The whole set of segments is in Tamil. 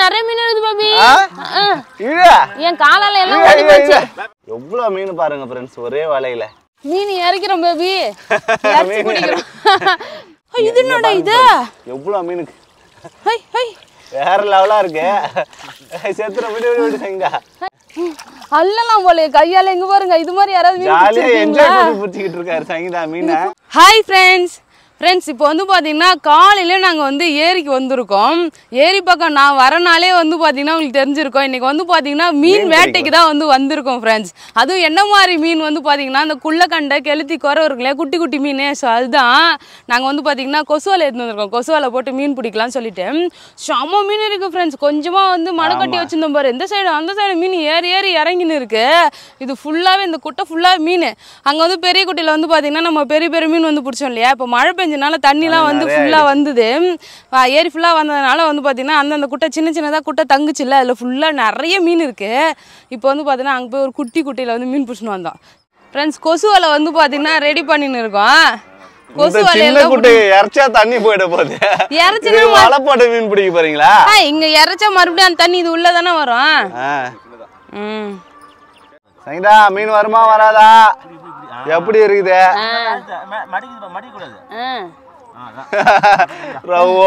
நிறைய மீன் இருக்குது பாபி என் காலால எல்லாம் ஓடி போச்சு எவ்வளவு மீன் பாருங்க ஃப்ரெண்ட்ஸ் ஒரே வலையில மீன் இறக்கிறோம் பாபி இறச்சி குடிக்கிறோம் இது என்னடா இது எவ்வளவு மீன் ஹை ஹை வேற லெவலா இருக்கு செத்துற விடு விடு விடு செங்கா அல்லலாம் போல கையால எங்க பாருங்க இது மாதிரி யாராவது மீன் ஜாலியா இருக்காரு Sangeeta Meena hi friends friends இப்போ வந்து பார்த்திங்கன்னா காலையில் நாங்கள் வந்து ஏரிக்கு வந்திருக்கோம் ஏரி பக்கம் நான் வரனாலே வந்து பார்த்தீங்கன்னா உங்களுக்கு தெரிஞ்சிருக்கோம் இன்றைக்கி வந்து பார்த்திங்கன்னா மீன் வேட்டைக்கு தான் வந்து வந்திருக்கோம் ஃப்ரெண்ட்ஸ் அதுவும் என்ன மாதிரி மீன் வந்து பார்த்தீங்கன்னா அந்த குள்ள கண்ட கெளுத்தி குறை இருக்குல்லையா குட்டி குட்டி மீன் ஸோ அதுதான் நாங்கள் வந்து பார்த்தீங்கன்னா கொசுவலை எடுத்து வந்திருக்கோம் கொசுவலை போட்டு மீன் பிடிக்கலாம்னு சொல்லிட்டு செம்ம மீன் இருக்குது ஃப்ரெண்ட்ஸ் கொஞ்சமாக வந்து கட்டி வச்சுருந்தோம் பாரு இந்த சைடு அந்த சைடு மீன் ஏறி ஏறி இறங்கின்னு இருக்குது இது ஃபுல்லாகவே இந்த குட்டை ஃபுல்லாக மீன் அங்கே வந்து பெரிய குட்டையில் வந்து பார்த்தீங்கன்னா நம்ம பெரிய பெரிய மீன் வந்து பிடிச்சோம் இல்லையா இப்போ மழை பெஞ்சு பதினஞ்சு நாள் தண்ணிலாம் வந்து ஃபுல்லாக வந்தது ஏரி ஃபுல்லாக வந்ததுனால வந்து பார்த்தீங்கன்னா அந்தந்த குட்டை சின்ன சின்னதாக குட்டை தங்குச்சுல்ல அதில் ஃபுல்லாக நிறைய மீன் இருக்குது இப்போ வந்து பார்த்தீங்கன்னா அங்கே போய் ஒரு குட்டி குட்டியில் வந்து மீன் பிடிச்சின்னு வந்தோம் ஃப்ரெண்ட்ஸ் கொசுவலை வந்து பார்த்தீங்கன்னா ரெடி பண்ணின்னு இருக்கோம் இங்க மறுபடியும் அந்த தண்ணி இது வரும் வருமா வராதா எப்படி இருக்குது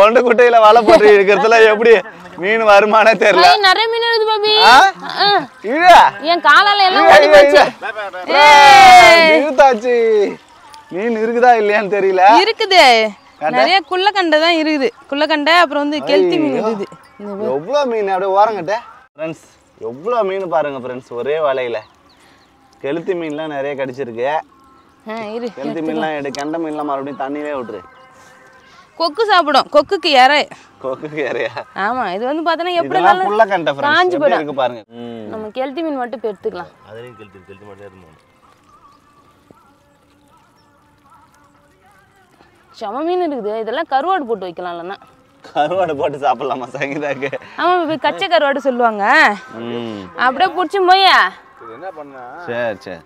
ஒன்று குட்டையில வலை போட்டு இருக்கிறதுல எப்படி மீன் வருமானே தெரியல நிறைய மீன் இருக்குது பாபி என் காலால எல்லாம் மீன் இருக்குதா இல்லையான்னு தெரியல இருக்குது நிறைய குள்ளக்கண்டை தான் இருக்குது குள்ள குள்ளக்கண்டை அப்புறம் வந்து கெல்த்தி மீன் இருக்குது எவ்வளோ மீன் அப்படியே ஓரங்கிட்ட ஃப்ரெண்ட்ஸ் எவ்வளோ மீன் பாருங்க ஃப்ரெண்ட்ஸ் ஒரே வலையில கெளுத்தி மீன்லாம் நிறைய கிடைச்சிருக்கு கெளுத்தி மீன்லாம் எடு கெண்ட மீன்லாம் மறுபடியும் தண்ணியிலே விட்டுரு கொக்கு சாப்பிடும் கொக்குக்கு இறை கொக்குக்கு இறையா ஆமா இது வந்து பார்த்தனா எப்படி நல்லா ஃபுல்லா கண்ட காஞ்சி போயிடும் இருக்கு பாருங்க நம்ம கெளுத்தி மீன் மட்டும் பெத்துக்கலாம் அதுலயும் கெளுத்தி கெளுத்தி மட்டும் ஏறும் சம மீன் இருக்குது இதெல்லாம் கருவாடு போட்டு வைக்கலாம் இல்லைன்னா கருவாடு போட்டு சாப்பிடலாமா சங்கீதாக்கு ஆமா கச்சை கருவாடு சொல்லுவாங்க அப்படியே பிடிச்சி போய் என்ன பண்ண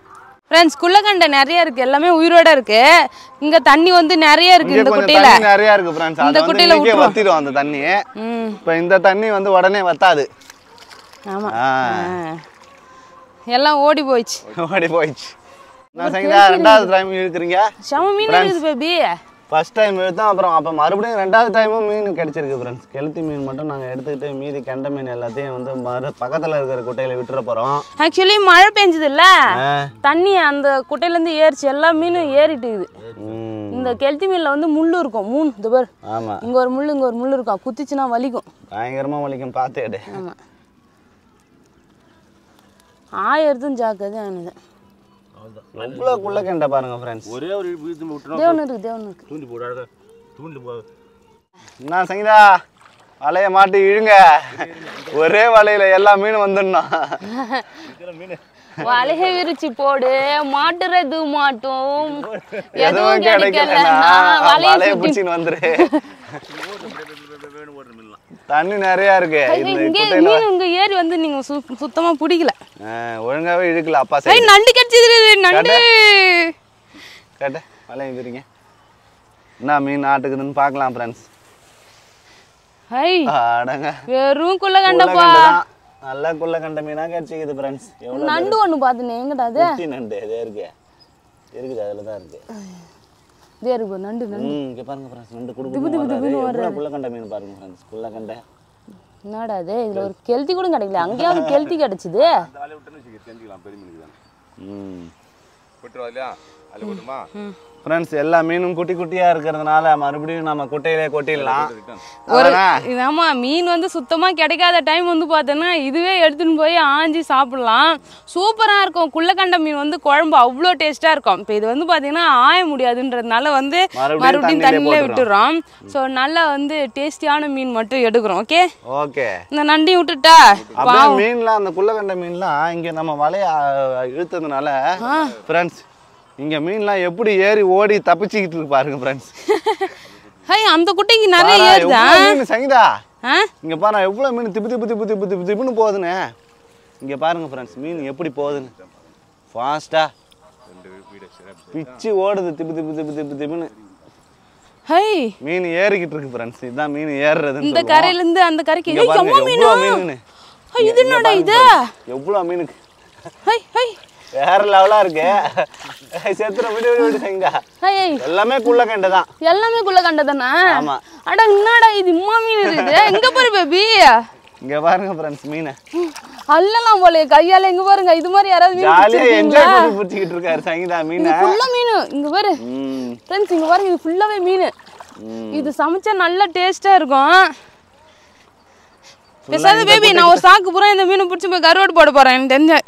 நிறைய இருக்கு எல்லாமே உயிரோட இருக்கு இங்க தண்ணி வந்து நிறைய இருக்கு இந்த குட்டையில நிறைய இருக்கு ஃப்ரெண்ட்ஸ் இந்த குட்டையில இங்கே அந்த தண்ணி இப்போ இந்த தண்ணி வந்து உடனே வத்தாது எல்லாம் ஓடி போயிடுச்சு ஓடி போயிடுச்சு நான் ரெண்டாவது டைம் இழுக்கிறீங்க மீன் இருக்குது ஃபஸ்ட் டைம் எடுத்தோம் அப்புறம் அப்போ மறுபடியும் ரெண்டாவது டைமும் மீன் கிடச்சிருக்கு ஃப்ரெண்ட்ஸ் கெளுத்தி மீன் மட்டும் நாங்கள் எடுத்துக்கிட்டு மீதி கெண்ட மீன் எல்லாத்தையும் வந்து மறு பக்கத்தில் இருக்கிற குட்டையில் விட்டுற போகிறோம் ஆக்சுவலி மழை பெஞ்சது இல்லை தண்ணி அந்த குட்டையிலேருந்து ஏறிச்சு எல்லா மீனும் ஏறிட்டுக்குது இந்த கெளுத்தி மீனில் வந்து முள் இருக்கும் மூணு இந்த பேர் ஆமாம் இங்கே ஒரு முள் இங்கே ஒரு முள் இருக்கும் குத்திச்சுன்னா வலிக்கும் பயங்கரமாக வலிக்கும் பார்த்து எடு ஆமாம் ஆயிரத்தும் ஜாக்கிரதையும் ஆனது அவ்வளோ குள்ள கெண்டை பாருங்க ஃப்ரெண்ட்ஸ் ஒரே ஒரு வீட்டு விட்டுறோம் தேவன் தேவன் தூண்டி போடு அழகா தூண்டி போ என்ன சங்கீதா வலைய மாட்டி இழுங்க ஒரே வலையில எல்லா மீனும் வந்துடணும் மீன் வலைய விரிச்சு போடு மாட்டுறது மாட்டும் எதுவும் கிடைக்கல வலைய பிடிச்சின்னு வந்துரு தண்ணி நிறைய இருக்கு இங்க மீன் உங்க ஏரி வந்து நீங்க சுத்தமா பிடிக்கல ஒழுங்காவே இழுக்கல அப்பா சரி நண்டு கடிச்சிது நண்டு கேட்ட வலையை பிரிங்க என்ன மீன் ஆட்டுக்குதுன்னு பார்க்கலாம் ஃப்ரெண்ட்ஸ் ஹை அடங்க வெறும் குள்ள கண்டப்பா நல்ல குள்ள கண்ட மீனா கடிச்சிக்குது ஃப்ரெண்ட்ஸ் எவ்வளவு நண்டு ஒன்னு பாத்துனே எங்கடா அது குட்டி நண்டு அதே இருக்கு இருக்குது அதுல தான் இருக்கு இதே இருக்கு நண்டு நண்டு இங்க பாருங்க ஃப்ரெண்ட்ஸ் நண்டு குடுக்குது குள்ள கண்ட மீன் பாருங்க ஃப்ரெண்ட்ஸ் குள்ள கண்ட என்னடா இது இதில் ஒரு கெல்தி கூட கிடைக்கல அங்கேயே ஒரு கெல்தி கிடச்சிது ம் போட்டுருவா இல்லையா அதில் போட்டுமா ஃப்ரெண்ட்ஸ் எல்லா மீனும் குட்டி குட்டியா இருக்கிறதுனால மறுபடியும் நம்ம குட்டையிலே கொட்டிடலாம் ஒரு ஆமா மீன் வந்து சுத்தமா கிடைக்காத டைம் வந்து பார்த்தோன்னா இதுவே எடுத்துன்னு போய் ஆஞ்சி சாப்பிடலாம் சூப்பராக இருக்கும் குள்ளக்கண்ட மீன் வந்து குழம்பு அவ்வளோ டேஸ்ட்டாக இருக்கும் இப்போ இது வந்து பார்த்தீங்கன்னா ஆய முடியாதுன்றதுனால வந்து மறுபடியும் தண்ணியிலே விட்டுறோம் ஸோ நல்லா வந்து டேஸ்டியான மீன் மட்டும் எடுக்கிறோம் ஓகே ஓகே இந்த நண்டி விட்டுட்டா மீன்லாம் அந்த குள்ளக்கண்ட மீன்லாம் இங்கே நம்ம வலையை இழுத்ததுனால ஃப்ரெண்ட்ஸ் இங்கே மீன்லாம் எப்படி ஏறி ஓடி தப்பிச்சுக்கிட்டு பாருங்க ஃப்ரெண்ட்ஸ் ஹை அந்த குட்டைக்கு நிறைய ஏறுதா மீன் சங்கீதா இங்க பாரு எவ்வளவு மீன் திப்பு திப்பு திப்பு திப்பு திப்பு திப்புன்னு போகுதுன்னு இங்க பாருங்க ஃப்ரெண்ட்ஸ் மீன் எப்படி போகுதுன்னு ஃபாஸ்டா பிச்சு ஓடுது திப்பு திப்பு திப்பு திப்பு திப்புன்னு ஹை மீன் ஏறிக்கிட்டு இருக்கு ஃப்ரெண்ட்ஸ் இதான் மீன் ஏறுறது இந்த கரையில இருந்து அந்த கரைக்கு ஐயோ அம்மா மீன் மீன் இது என்னடா இது எவ்வளவு மீனுக்கு ஹய் ஹய் வேற லெவலா இருக்கு எல்லாமே குள்ள என்னடா இது இம்மா மீன் எங்க பாரு பேபி இங்க பாருங்க மீன் அல்லலாம் கையால பாருங்க இது மாதிரி யாராவது மீன் மீன் இங்க பாரு இங்க இது ஃபுல்லாவே மீன் இது சமைச்சா டேஸ்டா இருக்கும் பேபி நான் ஒரு சாக்கு பூரா இந்த மீன் பிடிச்சி போய் கருவாடு போட போறேன் தெரிஞ்சேன்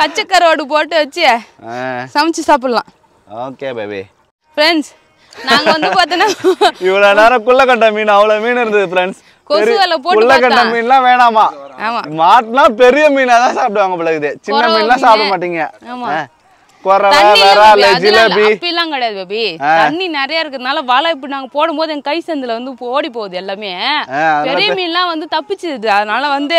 கச்சை கருவாடு போட்டு வச்சு சமைச்சு சாப்பிடலாம் ஓகே பேபி ஃப்ரெண்ட்ஸ் நாங்க வந்து பார்த்தோன்னா இவ்வளவு நேரம் குள்ளக்கண்டை மீன் அவ்வளவு மீன் இருந்தது ஃப்ரெண்ட்ஸ் கொசு வலை போட்டு குள்ளக்கண்டை மீன்லாம் வேணாமா மாட்டினா பெரிய மீனா தான் சாப்பிடுவாங்க பழகுது சின்ன மீன்லாம் சாப்பிட மாட்டீங்க ஆமா அப்படிலாம் கிடையாது பேபி தண்ணி நிறைய இருக்கிறதுனால வலை இப்படி நாங்க போடும்போது என் கை சந்தில வந்து ஓடி போகுது எல்லாமே பெரிய மீன்லாம் வந்து தப்பிச்சுது அதனால வந்து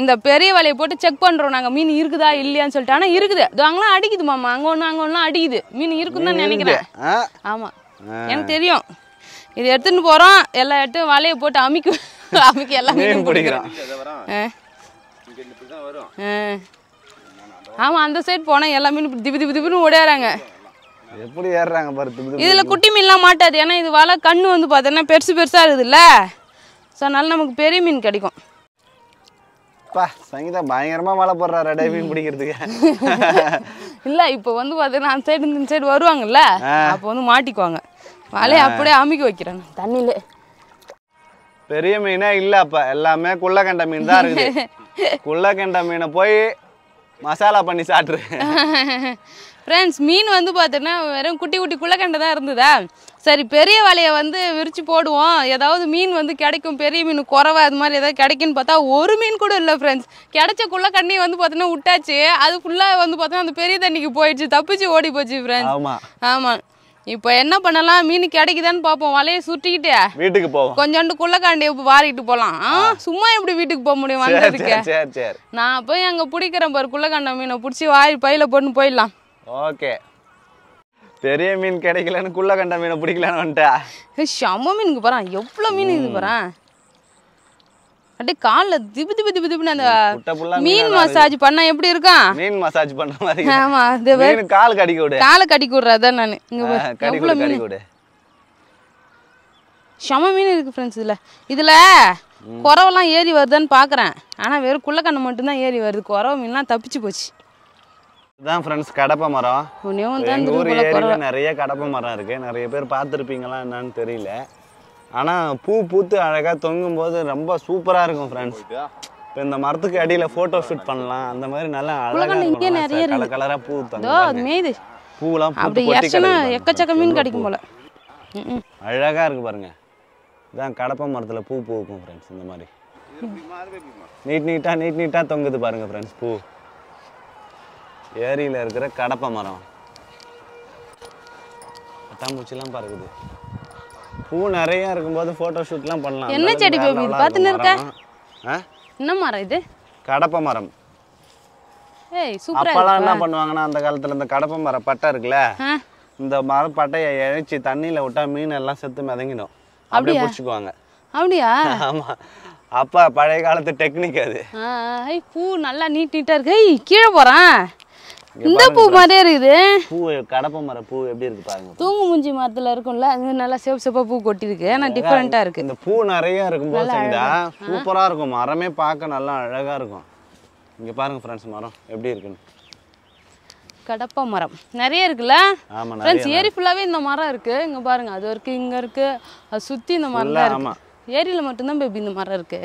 இந்த பெரிய வலையை போட்டு செக் பண்ணுறோம் நாங்கள் மீன் இருக்குதா இல்லையான்னு சொல்லிட்டு ஆனால் இருக்குது அங்கெல்லாம் அடிக்குது மாமா அங்கே ஒன்று அங்கே ஒன்றுலாம் அடிக்குது மீன் இருக்குன்னு தான் நினைக்கிறேன் ஆமாம் எனக்கு தெரியும் இது எடுத்துன்னு போகிறோம் எல்லா இடத்தையும் வலையை போட்டு அமைக்கு அமைக்க எல்லாம் மீன் பிடிக்கிறோம் ஆமாம் அந்த சைடு போனால் எல்லா மீன் திபி திபி திபின்னு ஓடியாராங்க எப்படி ஏறாங்க பாரு இதில் குட்டி மீன்லாம் மாட்டாது ஏன்னா இது வலை கண்ணு வந்து பார்த்தோன்னா பெருசு பெருசாக இருக்குதுல்ல ஸோ அதனால நமக்கு பெரிய மீன் கிடைக்கும் அப்பா சங்கீதா பயங்கரமா மழை போடுறாரு மீன் பிடிக்கிறதுக்கு இல்ல இப்போ வந்து பாத்தீங்கன்னா அந்த சைடு இந்த சைடு வருவாங்கல்ல அப்போ வந்து மாட்டிக்குவாங்க மழையை அப்படியே அமுக்கி வைக்கிறாங்க தண்ணியில பெரிய மீனே இல்ல அப்பா எல்லாமே குள்ளக்கண்ட மீன் தான் இருக்குது குள்ளக்கண்ட மீனை போய் மசாலா பண்ணி சாட்டுரு ஃப்ரெண்ட்ஸ் மீன் வந்து பார்த்தீங்கன்னா வெறும் குட்டி குட்டி குள்ளக்கண்டை தான் இருந்ததா சரி பெரிய வலையை வந்து விரித்து போடுவோம் ஏதாவது மீன் வந்து கிடைக்கும் பெரிய மீன் குறவை அது மாதிரி ஏதாவது கிடைக்குன்னு பார்த்தா ஒரு மீன் கூட இல்லை ஃப்ரெண்ட்ஸ் கிடைச்ச குள்ளக்கண்ணி வந்து பார்த்தோன்னா விட்டாச்சு அது ஃபுல்லாக வந்து பார்த்தோன்னா அந்த பெரிய தண்ணிக்கு போயிடுச்சு தப்பிச்சு ஓடி போச்சு ஃப்ரெண்ட்ஸ் ஆமாம் ஆமாம் இப்போ என்ன பண்ணலாம் மீன் கிடைக்குதான்னு பார்ப்போம் வலையை சுட்டிக்கிட்டே வீட்டுக்கு போவோம் கொஞ்சோண்டு குள்ளக்காண்டியை வாரிட்டு போகலாம் சும்மா எப்படி வீட்டுக்கு போக முடியும் வந்ததுக்கு நான் போய் அங்கே பிடிக்கிறேன் பாரு குள்ளக்காண்ட மீனை பிடிச்சி வாரி பையில போட்டு போயிடலாம் ஓகே பெரிய மீன் கிடைக்கலன்னு குள்ள கண்ட மீனை பிடிக்கலன்னு வந்துட்டேன் செம்ம மீனுக்கு போறான் எவ்வளவு மீன் இது போகிறான் அப்படியே காலில் திபு திபு திபு திபுன்னு அந்த மீன் மசாஜ் பண்ணா எப்படி இருக்கும் மீன் மசாஜ் பண்ண மாதிரி ஆமா அது மீன் கால் கடிக்க விடு கால கடிக்க விடுற அதான் நான் இங்க எவ்வளவு மீன் விடு சம மீன் இருக்கு ஃப்ரெண்ட்ஸ் இதுல இதுல குறவெல்லாம் ஏறி வருதான்னு பாக்குறேன் ஆனா வெறும் குள்ள குள்ளக்கண்ணு மட்டும்தான் ஏறி வருது குறவை மீன்லாம் தப்பிச்சு போச்சு இதுதான் ஃப்ரெண்ட்ஸ் கடப்ப மரம் எங்கள் ஊர் ஏரியில் நிறைய கடப்ப மரம் இருக்குது நிறைய பேர் பார்த்துருப்பீங்களா என்னன்னு தெரியல ஆனால் பூ பூத்து அழகாக தொங்கும் போது ரொம்ப சூப்பராக இருக்கும் ஃப்ரெண்ட்ஸ் இப்போ இந்த மரத்துக்கு அடியில் ஃபோட்டோ ஷூட் பண்ணலாம் அந்த மாதிரி நல்லா அழகாக நிறைய கலராக பூ தங்கும் பூலாம் எக்கச்சக்க மீன் கிடைக்கும் போல அழகாக இருக்குது பாருங்க இதான் கடப்ப மரத்தில் பூ பூக்கும் ஃப்ரெண்ட்ஸ் இந்த மாதிரி நீட் நீட்டாக நீட் நீட்டாக தொங்குது பாருங்கள் ஃப்ரெண்ட்ஸ் பூ ஏரியில் இருக்கிற கடப்பை மரம் பட்டாம்பூச்சிலாம் பறக்குது பூ நிறைய இருக்கும்போது ஃபோட்டோ ஷூட்லாம் பண்ணலாம் என்ன செடி கோபி பார்த்துன்னு இருக்க என்ன மரம் இது கடப்பை மரம் ஏய் சூப்பரா அப்பலாம் என்ன பண்ணுவாங்கன்னா அந்த காலத்துல இந்த கடப்பை மரம் பட்டை இருக்குல்ல இந்த மரம் பட்டையை இழைச்சி தண்ணியில விட்டா மீன் எல்லாம் செத்து மிதங்கிடும் அப்படியே பிடிச்சிக்குவாங்க அப்படியா ஆமா அப்பா பழைய காலத்து டெக்னிக் அது பூ நல்லா நீட் நீட்டா இருக்கு கீழே போறான் இந்த பூ மாதிரியே இருக்குது பூ கடப்ப மர பூ எப்படி இருக்கு பாருங்க தூங்கு மூஞ்சி மரத்துல இருக்கும்ல அது நல்லா சிவப்பு சிவப்பா பூ கொட்டிருக்கு ஆனா டிஃபரெண்டா இருக்கு இந்த பூ நிறைய இருக்கும் போது சூப்பரா இருக்கும் மரமே பார்க்க நல்லா அழகா இருக்கும் இங்க பாருங்க ஃப்ரெண்ட்ஸ் மரம் எப்படி இருக்குன்னு கடப்ப மரம் நிறைய இருக்குல்ல ஃப்ரெண்ட்ஸ் ஏரி ஃபுல்லாவே இந்த மரம் இருக்கு இங்க பாருங்க அது இருக்கு இங்க இருக்கு அது சுத்தி இந்த மரம் தான் இருக்கு ஏரியில மட்டும்தான் பேபி இந்த மரம் இருக்கு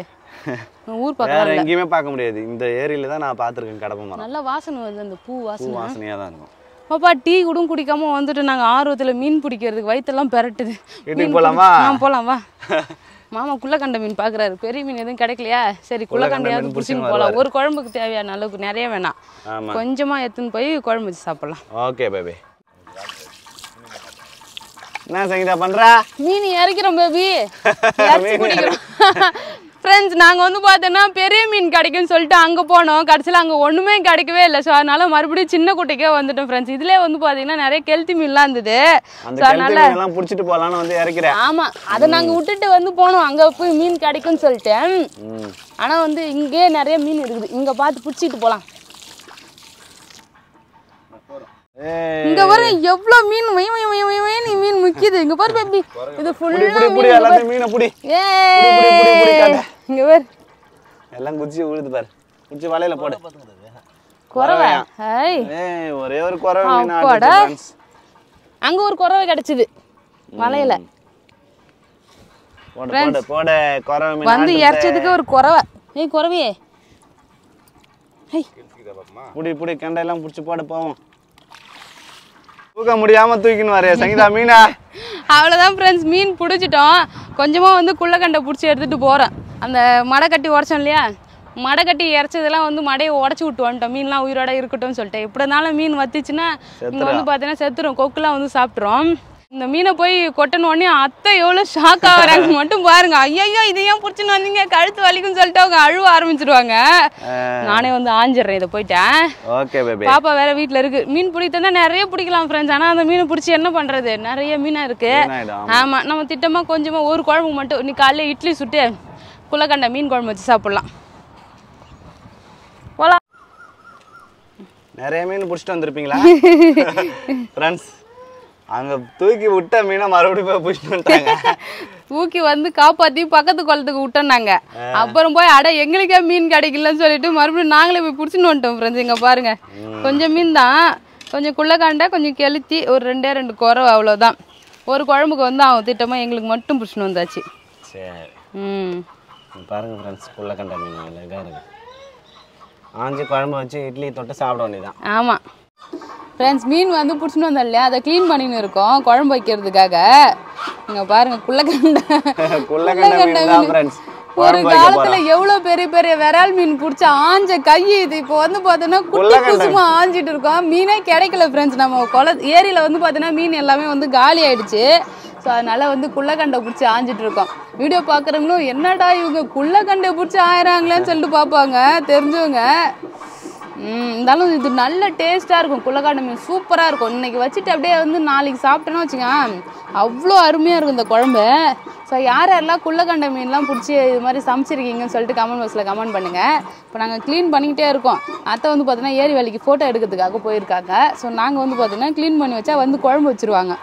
ஊர் பார்க்க எங்கேயுமே பார்க்க முடியாது இந்த ஏரியில தான் நான் பார்த்துருக்கேன் கடப்பை மரம் நல்லா வாசனை வருது அந்த பூ வாசனை பூ தான் இருக்கும் பாப்பா டீ கூட குடிக்காம வந்துட்டு நாங்க ஆர்வத்துல மீன் பிடிக்கிறதுக்கு வயிற்றெல்லாம் பெரட்டுது மீன் போகலாமா போலாம் வா மாமா குள்ளக்கண்ட மீன் பாக்குறாரு பெரிய மீன் எதுவும் கிடைக்கலையா சரி குள்ளக்கண்டையாவது பிடிச்சின்னு போலாம் ஒரு குழம்புக்கு தேவையான அளவுக்கு நிறைய வேணாம் கொஞ்சமா எடுத்துன்னு போய் குழம்பு வச்சு சாப்பிடலாம் ஓகே பேபி என்ன சங்கீதா பண்ற மீன் இறக்கிறோம் பேபி ஃப்ரெண்ட்ஸ் நாங்கள் வந்து பார்த்தோன்னா பெரிய மீன் கிடைக்கும்னு சொல்லிட்டு அங்கே போனோம் கடைசியில் அங்கே ஒன்றுமே கிடைக்கவே இல்லை ஸோ அதனால் மறுபடியும் சின்ன குட்டைக்கே வந்துட்டோம் ஃப்ரெண்ட்ஸ் இதுல வந்து பார்த்தீங்கன்னா நிறைய கெல்த்தி மீன்லாம் இருந்தது ஸோ அதனால் பிடிச்சிட்டு போகலான்னு வந்து இறக்கிறேன் ஆமாம் அதை நாங்கள் விட்டுட்டு வந்து போனோம் அங்கே போய் மீன் கிடைக்கும்னு சொல்லிட்டு ஆனால் வந்து இங்கேயே நிறைய மீன் இருக்குது இங்கே பார்த்து பிடிச்சிட்டு போகலாம் இங்க பாரு எவ்வளவு மீன் மய மய மய மய நீ மீன் முக்கியது இங்க பாரு பேபி இது ஃபுல்லா மீன் ஏ புடி ஏய் இங்க பாரு எல்லாம் குச்சி விழுது பாரு குச்சி வலையில போடு குறவை ஏய் ஒரே ஒரு குறவை மீன் அங்க ஒரு குறவை கிடைச்சது வலையில போடு போடு போடு குறவை மீன் வந்து இறச்சதுக்கு ஒரு குறவை ஏய் குறவையே புடி புடி கண்டையெல்லாம் பிடிச்சி போட போவோம் தூக்க முடியாம தூக்கின்னு வரையா சங்கீதா மீனா அவ்வளவுதான் ஃப்ரெண்ட்ஸ் மீன் பிடிச்சிட்டோம் கொஞ்சமா வந்து குள்ள குள்ளக்கண்டை பிடிச்சி எடுத்துட்டு போகிறேன் அந்த மடை கட்டி உடச்சோம் இல்லையா மடை கட்டி இறச்சதெல்லாம் வந்து மடையை உடச்சி விட்டு வந்துட்டோம் மீன்லாம் உயிரோட இருக்கட்டும் சொல்லிட்டு எப்படி இருந்தாலும் மீன் வத்திச்சுன்னா இங்கே வந்து பார்த்தீங்கன்னா செத்துரும் கொக்குலாம் வந்து சாப்பிட்றோம் இந்த மீனை போய் கொட்டன உடனே அத்தை எவ்வளோ ஷாக் ஆகிறாங்க மட்டும் பாருங்க ஐயோ இது ஏன் பிடிச்சின்னு வந்தீங்க கழுத்து வலிக்குன்னு சொல்லிட்டு அவங்க அழுவ ஆரம்பிச்சிருவாங்க நானே வந்து ஆஞ்சிடுறேன் இதை போயிட்டேன் பாப்பா வேற வீட்டில் இருக்கு மீன் பிடித்தா நிறைய பிடிக்கலாம் ஃப்ரெண்ட்ஸ் ஆனால் அந்த மீனை பிடிச்சி என்ன பண்ணுறது நிறைய மீனாக இருக்கு ஆமாம் நம்ம திட்டமாக கொஞ்சமாக ஒரு குழம்பு மட்டும் இன்னைக்கு காலையில் இட்லி சுட்டு குலகண்ட மீன் குழம்பு வச்சு சாப்பிடலாம் போகலாம் நிறைய மீன் பிடிச்சிட்டு வந்திருப்பீங்களா ஃப்ரெண்ட்ஸ் அங்கே தூக்கி விட்ட மீனை மறுபடியும் போய் பிடிச்சிட்டு தூக்கி வந்து காப்பாற்றி பக்கத்து குளத்துக்கு விட்டோம்னாங்க அப்புறம் போய் அட எங்களுக்கே மீன் கிடைக்கலன்னு சொல்லிட்டு மறுபடியும் நாங்களே போய் பிடிச்சின்னு வந்துட்டோம் ஃப்ரெண்ட்ஸ் இங்கே பாருங்க கொஞ்சம் மீன் தான் கொஞ்சம் குள்ளக்காண்டா கொஞ்சம் கெளுத்தி ஒரு ரெண்டே ரெண்டு குறவு அவ்வளோதான் ஒரு குழம்புக்கு வந்து அவன் திட்டமாக எங்களுக்கு மட்டும் பிடிச்சின்னு வந்தாச்சு ம் பாருங்கள் ஃப்ரெண்ட்ஸ் உள்ள கண்ட மீன் அழகாக இருக்குது ஆஞ்சி குழம்பு வச்சு இட்லி தொட்டு சாப்பிட வேண்டியதான் ஆமாம் ஃப்ரெண்ட்ஸ் மீன் வந்து பிடிச்சின்னு வந்தோம் இல்லையா அதை க்ளீன் பண்ணின்னு இருக்கோம் குழம்பு வைக்கிறதுக்காக நீங்கள் பாருங்கள் குள்ளக்கண்ட குள்ளக்கண்ட ஒரு காலத்துல எவ்வளவு பெரிய பெரிய விரால் மீன் பிடிச்ச ஆஞ்ச கை இது இப்போ வந்து பாத்தீங்கன்னா குட்டி குசுமா ஆஞ்சிட்டு இருக்கோம் மீனே கிடைக்கல ஃப்ரெண்ட்ஸ் நம்ம குள ஏரியில வந்து பாத்தீங்கன்னா மீன் எல்லாமே வந்து காலி ஆயிடுச்சு ஸோ அதனால் வந்து குள்ளக்கண்டை பிடிச்சி ஆஞ்சிட்டு இருக்கோம் வீடியோ பார்க்குறவங்களும் என்னடா இவங்க குள்ளக்கண்டை பிடிச்சி ஆயிராங்களேன்னு சொல்லிட்டு பார்ப்பாங்க தெரிஞ்சவங்க இருந்தாலும் இது நல்ல டேஸ்ட்டாக இருக்கும் குள்ளக்காண்ட மீன் சூப்பராக இருக்கும் இன்றைக்கி வச்சுட்டு அப்படியே வந்து நாளைக்கு சாப்பிட்டேன்னு வச்சுங்க அவ்வளோ அருமையாக இருக்கும் இந்த குழம்பு ஸோ யார் யாரெல்லாம் குள்ளக்கண்டை மீன்லாம் பிடிச்சி இது மாதிரி சமைச்சிருக்கீங்கன்னு சொல்லிட்டு கமெண்ட் பாக்ஸில் கமெண்ட் பண்ணுங்கள் இப்போ நாங்கள் க்ளீன் பண்ணிக்கிட்டே இருக்கோம் அத்தை வந்து பார்த்தீங்கன்னா ஏரி வேலைக்கு ஃபோட்டோ எடுக்கிறதுக்காக போயிருக்காங்க ஸோ நாங்கள் வந்து பார்த்தீங்கன்னா க்ளீன் பண்ணி வச்சா வந்து குழம்பு வச்சுருவாங்க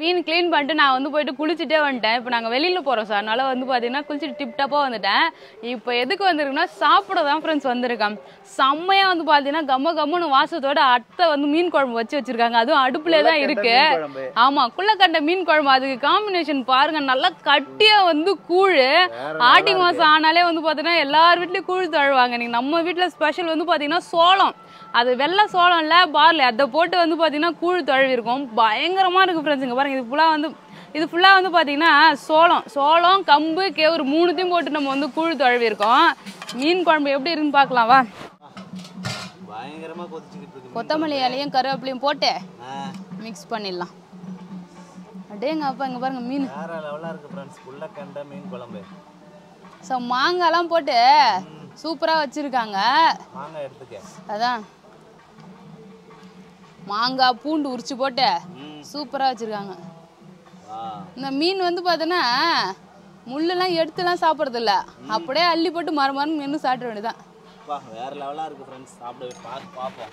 மீன் கிளீன் பண்ணிட்டு நான் வந்து போயிட்டு குளிச்சுட்டே வந்துட்டேன் இப்போ நாங்கள் வெளியில் போகிறோம் சார் அதனால் வந்து பார்த்தீங்கன்னா குளிச்சுட்டு டிப்டாப்பாக வந்துட்டேன் இப்போ எதுக்கு வந்திருக்குன்னா சாப்பிட தான் ஃப்ரெண்ட்ஸ் வந்திருக்கேன் செம்மையாக வந்து பார்த்தீங்கன்னா கம்ம கம்முன்னு வாசத்தோட அத்தை வந்து மீன் குழம்பு வச்சு வச்சுருக்காங்க அதுவும் அடுப்புல தான் இருக்குது ஆமாம் கண்ட மீன் குழம்பு அதுக்கு காம்பினேஷன் பாருங்கள் நல்லா கட்டியாக வந்து கூழ் ஆட்டி மாதம் ஆனாலே வந்து பார்த்தீங்கன்னா எல்லார் வீட்லேயும் கூழ் தழுவாங்க நீங்கள் நம்ம வீட்டில் ஸ்பெஷல் வந்து பார்த்தீங்கன்னா சோளம் அது வெள்ளை சோளம் இல்லை பார்லி அதை போட்டு வந்து பார்த்தீங்கன்னா கூழ் தழுவி இருக்கும் பயங்கரமாக ஃப்ரெண்ட்ஸ் ஃப்ரெண்ட்ஸுங்க பாருங்கள் இது ஃபுல்லாக வந்து இது ஃபுல்லாக வந்து பார்த்தீங்கன்னா சோளம் சோளம் கம்பு கேவுரு மூணுத்தையும் போட்டு நம்ம வந்து கூழ் தழுவி இருக்கோம் மீன் குழம்பு எப்படி இருக்குன்னு பார்க்கலாம் வா கொத்தமல்லி இலையும் கருவேப்பிலையும் போட்டு மிக்ஸ் பண்ணிடலாம் அடேங்க அப்பா இங்கே பாருங்க மீன் வேற லெவலா போட்டு சூப்பரா வச்சிருக்காங்க அதான் மாங்காய் பூண்டு உரிச்சு போட்டு சூப்பராக வச்சுருக்காங்க இந்த மீன் வந்து பார்த்தோன்னா முள்ளெல்லாம் எடுத்துலாம் சாப்பிட்றது இல்லை அப்படியே அள்ளி போட்டு மரம் மரம் மீன் சாப்பிட வேண்டியதான் வேற ஃப்ரெண்ட்ஸ் சாப்பிட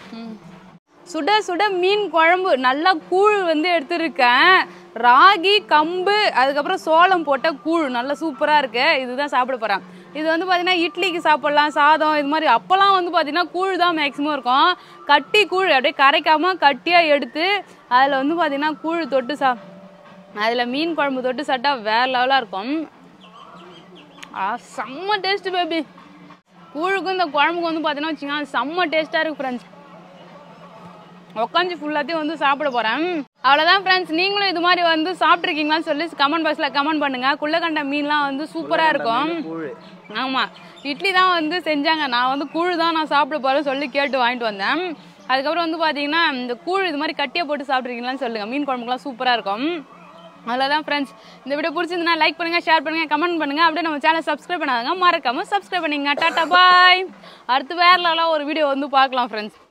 சுட சுட மீன் குழம்பு நல்லா கூழ் வந்து எடுத்துருக்கேன் ராகி கம்பு அதுக்கப்புறம் சோளம் போட்ட கூழ் நல்லா சூப்பராக இருக்கு இதுதான் சாப்பிட போகிறேன் இது வந்து பார்த்தீங்கன்னா இட்லிக்கு சாப்பிட்லாம் சாதம் இது மாதிரி அப்போல்லாம் வந்து பார்த்தீங்கன்னா கூழ் தான் மேக்ஸிமம் இருக்கும் கட்டி கூழ் அப்படியே கரைக்காமல் கட்டியாக எடுத்து அதில் வந்து பார்த்தீங்கன்னா கூழ் தொட்டு சா அதில் மீன் குழம்பு தொட்டு சாப்பிட்டா வேறு லெவலாக இருக்கும் ஆ செம்ம டேஸ்ட்டு பேபி கூழுக்கும் இந்த குழம்புக்கு வந்து பார்த்தீங்கன்னா வச்சுக்கோங்க செம்ம டேஸ்ட்டாக இருக்குது ஃப்ரெண்ட்ஸ் உக்காந்து ஃபுல்லாத்தையும் வந்து சாப்பிட போகிறேன் அவ்வளோதான் ஃப்ரெண்ட்ஸ் நீங்களும் இது மாதிரி வந்து சாப்பிட்ருக்கீங்களான்னு சொல்லி கமெண்ட் பாக்ஸில் கமெண்ட் பண்ணுங்கள் குள்ளக்கண்ட மீன்லாம் வந்து சூப்பராக இருக்கும் ஆமாம் இட்லி தான் வந்து செஞ்சாங்க நான் வந்து கூழ் தான் நான் சாப்பிட போகிறேன் சொல்லி கேட்டு வாங்கிட்டு வந்தேன் அதுக்கப்புறம் வந்து பார்த்தீங்கன்னா இந்த கூழ் இது மாதிரி கட்டியாக போட்டு சாப்பிட்ருக்கீங்களான்னு சொல்லுங்கள் மீன் குழம்புக்குலாம் சூப்பராக இருக்கும் அவ்வளோதான் ஃப்ரெண்ட்ஸ் இந்த வீடியோ பிடிச்சிருந்தா லைக் பண்ணுங்கள் ஷேர் பண்ணுங்கள் கமெண்ட் பண்ணுங்கள் அப்படியே நம்ம சேனல் சப்ஸ்கிரைப் பண்ணாதாங்க மறக்காமல் சப்ஸ்கிரைப் பண்ணிங்க டாட்டா பாய் அடுத்து வேறு ஒரு வீடியோ வந்து பார்க்கலாம் ஃப்ரெண்ட்ஸ்